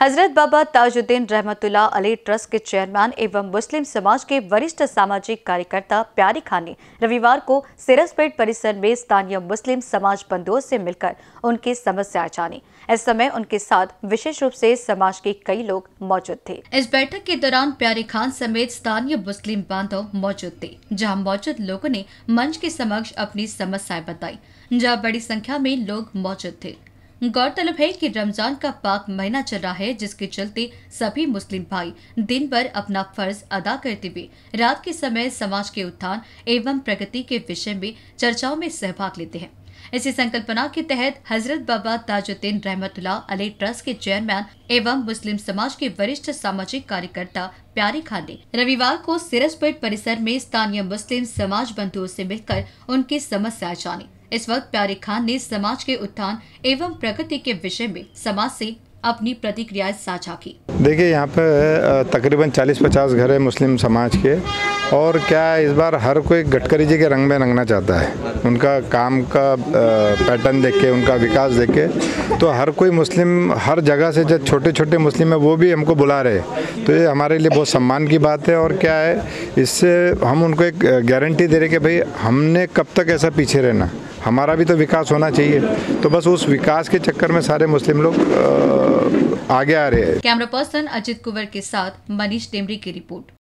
हजरत बाबा ताजुद्दीन रहमतुल्ला अली ट्रस्ट के चेयरमैन एवं मुस्लिम समाज के वरिष्ठ सामाजिक कार्यकर्ता प्यारी खान ने रविवार को सिरसपेट परिसर में स्थानीय मुस्लिम समाज बंधुओं से मिलकर उनकी समस्याएं जानी इस समय उनके साथ विशेष रूप से समाज के कई लोग मौजूद थे इस बैठक के दौरान प्यारी खान समेत स्थानीय मुस्लिम बांधव मौजूद थे जहाँ मौजूद लोगो ने मंच के समक्ष अपनी समस्याएं बताई जहाँ बड़ी संख्या में लोग मौजूद थे गौरतलब है कि रमजान का पाक महीना चल रहा है जिसके चलते सभी मुस्लिम भाई दिन भर अपना फर्ज अदा करते हुए रात के समय समाज के उत्थान एवं प्रगति के विषय में चर्चाओं में सहभाग लेते हैं इसी संकल्पना के तहत हजरत बाबा ताजुद्दीन रहमतुल्ला अली ट्रस्ट के चेयरमैन एवं मुस्लिम समाज के वरिष्ठ सामाजिक कार्यकर्ता प्यारी खान ने रविवार को सिरसपेट परिसर में स्थानीय मुस्लिम समाज बंधुओं से मिलकर उनकी समस्याएं जानी इस वक्त प्यारे खान ने समाज के उत्थान एवं प्रगति के विषय में समाज से अपनी प्रतिक्रिया साझा की देखिए यहाँ पे तकरीबन 40-50 घर है मुस्लिम समाज के और क्या इस बार हर कोई गडकरी जी के रंग में रंगना चाहता है उनका काम का पैटर्न देख के उनका विकास देख के तो हर कोई मुस्लिम हर जगह से जो छोटे छोटे मुस्लिम है वो भी हमको बुला रहे तो ये हमारे लिए बहुत सम्मान की बात है और क्या है इससे हम उनको एक गारंटी दे रहे कि भाई हमने कब तक ऐसा पीछे रहना हमारा भी तो विकास होना चाहिए तो बस उस विकास के चक्कर में सारे मुस्लिम लोग आगे आ रहे हैं कैमरा पर्सन सन अजित कुंवर के साथ मनीष डेमरी की रिपोर्ट